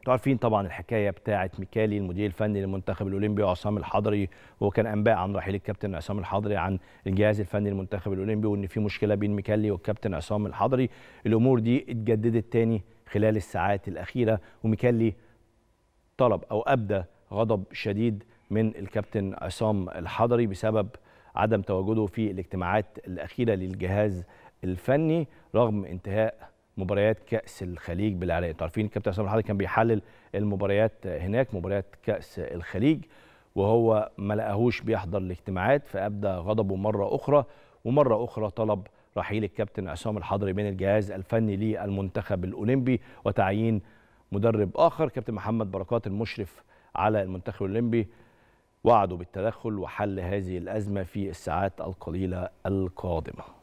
انتوا عارفين طبعا الحكايه بتاعه ميكالي المدير الفني للمنتخب الاولمبي وعصام الحضري وكان كان انباء عن رحيل الكابتن عصام الحضري عن الجهاز الفني للمنتخب الاولمبي وان في مشكله بين ميكالي والكابتن عصام الحضري الامور دي اتجددت تاني خلال الساعات الاخيره وميكالي طلب او ابدى غضب شديد من الكابتن عصام الحضري بسبب عدم تواجده في الاجتماعات الاخيره للجهاز الفني رغم انتهاء مباريات كاس الخليج بالعراق تعرفين عارفين كابتن حسام الحضري كان بيحلل المباريات هناك مباريات كاس الخليج وهو ما لقاهوش بيحضر الاجتماعات فابدى غضبه مره اخرى ومره اخرى طلب رحيل الكابتن عصام الحضري من الجهاز الفني للمنتخب الاولمبي وتعيين مدرب اخر كابتن محمد بركات المشرف على المنتخب الاولمبي وعدوا بالتدخل وحل هذه الازمه في الساعات القليله القادمه